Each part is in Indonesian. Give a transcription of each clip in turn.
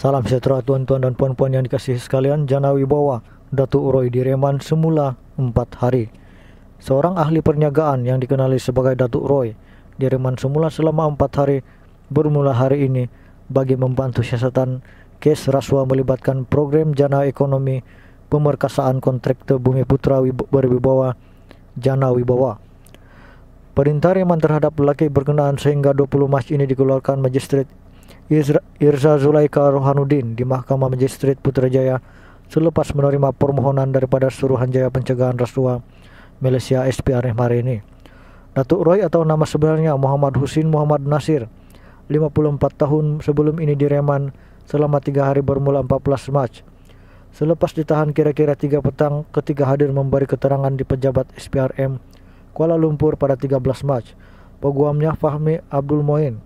Salam sejahtera tuan-tuan dan puan-puan yang dikasih sekalian Jana Wibawa, Datuk Roy Direman semula 4 hari Seorang ahli perniagaan yang dikenali sebagai Datuk Roy Direman semula selama 4 hari bermula hari ini bagi membantu siasatan kes rasuah melibatkan program Jana Ekonomi pemerkasaan kontraktor Bumi Putra Berwibawa Jana Wibawa Perintah reman terhadap lelaki berkenaan sehingga 20 Mac ini dikeluarkan majistret. Irza Zulaika Rohanuddin di Mahkamah Magistrate Putrajaya selepas menerima permohonan daripada Suruhanjaya Pencegahan Rasuah Malaysia SPR hari ini. Datuk Roy atau nama sebenarnya Muhammad Husin Muhammad Nasir 54 tahun sebelum ini direman selama tiga hari bermula 14 Mac. Selepas ditahan kira-kira tiga petang ketika hadir memberi keterangan di pejabat SPRM Kuala Lumpur pada 13 Mac, peguamnya Fahmi Abdul Moin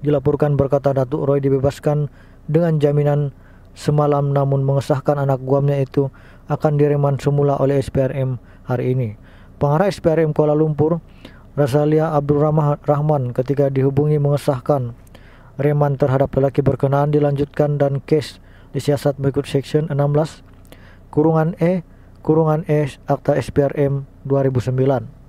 dilaporkan berkata Datuk Roy dibebaskan dengan jaminan semalam namun mengesahkan anak guamnya itu akan direman semula oleh SPRM hari ini. Pengarah SPRM Kuala Lumpur, Rasalia Abdul Rahman ketika dihubungi mengesahkan reman terhadap lelaki berkenaan dilanjutkan dan kes disiasat berikut section 16 kurungan E kurungan E Akta SPRM 2009.